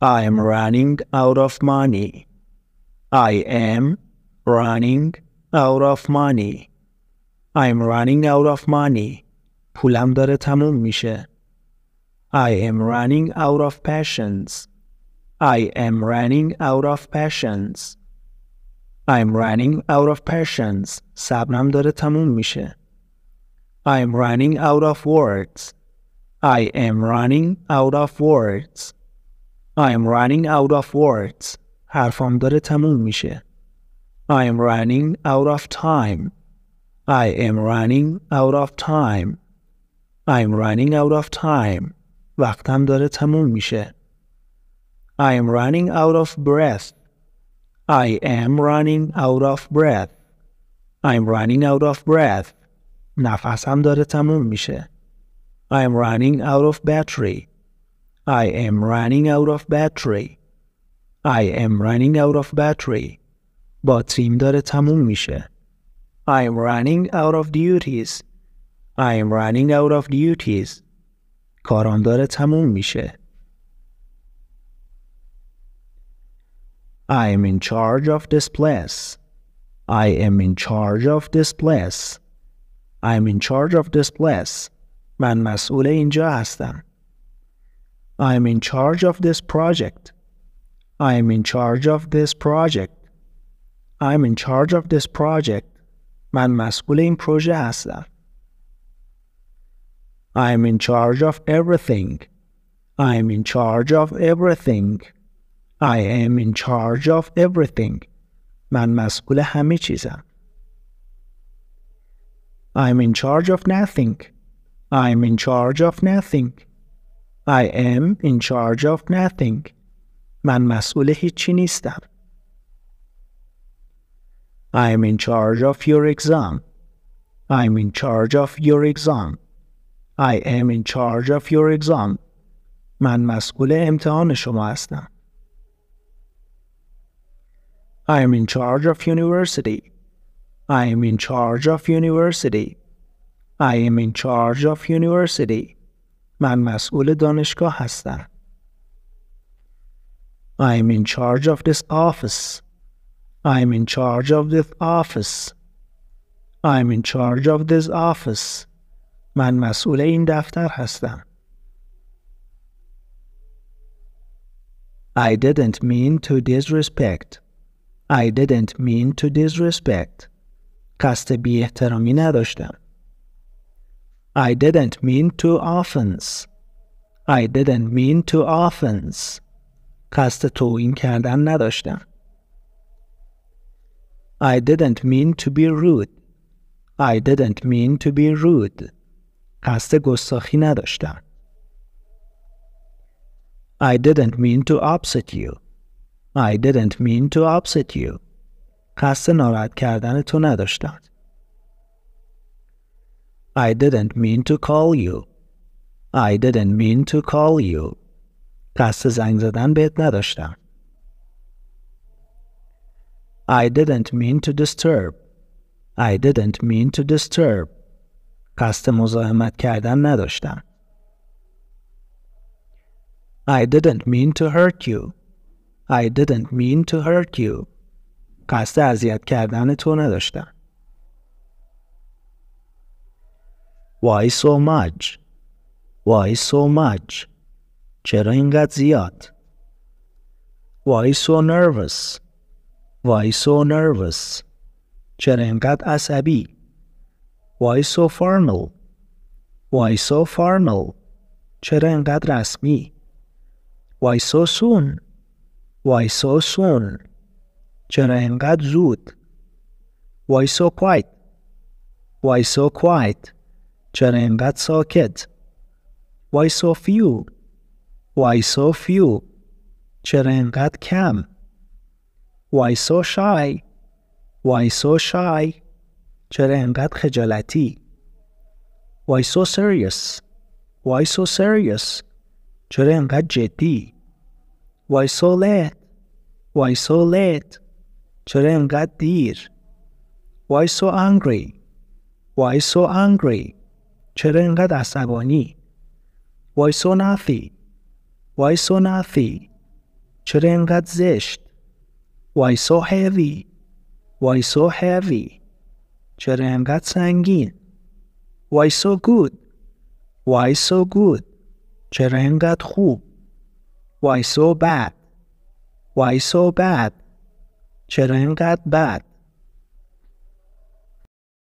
I am running out of money. I am running out of money. I'm running out of money. پولم داره تموم میشه. I am running out of passions. I am running out of passions. I'm running out of passions. صبرم داره تموم میشه. I'm running out of words. I am running out of words. I am running out of words. حرفم داره تموم میشه. I am running out of time. I am running out of time. I am running out of time. وقتم داره تموم میشه. I am running out of breath. I am running out of breath. I am running out of breath. نفسم داره تموم میشه. I am running out of battery. I am running out of battery. I am running out of battery. باتریم داره تموم میشه. I am running out of duties. I am running out of duties. کارم داره تموم میشه. I am in charge of this place. I am in charge of this place. I am in charge of this place. من مسئول اینجا هستم. I am in charge of this project. I am in charge of this project. I am in charge of this project. من مسئول پروژه هستم. I am in charge of everything. I am in charge of everything. I am in charge of everything. من مسئول همه چیزم. I am in charge of nothing. I am in charge of nothing. I am in charge of nothing. من مسئول هیچی نیستم. I am in charge of your exam. I am in charge of your exam. I am in charge of your exam. من مسئول امتحان شما هستم. I am in charge of university. I am in charge of university. I am in charge of university. من مسئول دانشگاه هستم. I am in charge of this office. I am in charge of this office. I am in charge of this office. من مسئول این دفتر هستم. I didn't mean to disrespect. I didn't mean to disrespect. قصد بی احترامی نداشتم. I didn't mean to offense. I didn't mean to offense. قصد توهین کردن نداشتم. I didn't mean to be rude. I didn't mean to be rude. قصد گستاخی نداشتم. I didn't mean to upset you. I didn't mean to upset you. قصد ناراحت کردن تو نداشتم. I didn't mean to call you. I didn't mean to call you. قصد زنگ زدن بهت نداشتم. I didn't mean to disturb. I didn't mean to disturb. قصد مزاحمت کردن نداشتم. I didn't mean to hurt you. I didn't mean to hurt you. قصد اذیت کردن تو نداشتم. Why so much? Why so much? چرا اینقدر زیاد؟ Why so nervous? Why so nervous? چرا اینقدر عصبی؟ Why so formal? Why so formal? چرا اینقدر رسمی؟ Why so soon? Why so soon? چرا اینقدر زود؟ Why so quiet? Why so quiet? چرا اینقدر ساکت؟ Why so few? Why so few? چرا اینقدر کم؟ Why so shy? Why so shy? چرا اینقدر خجالتی؟ Why so serious? Why so serious? چرا اینقدر جدی؟ Why so late? Why so late? چرا اینقدر دیر؟ Why so angry? Why so angry? چرا اینقدر عصبانی وای سو نفی وای سو نفی چرا اینقدر زشت وای سو هیوی وای سو هیوی چرا اینقدر سنگین وای سو گود وای سو گود چرا اینقدر خوب وای سو بد وای سو بد چرا اینقدر بد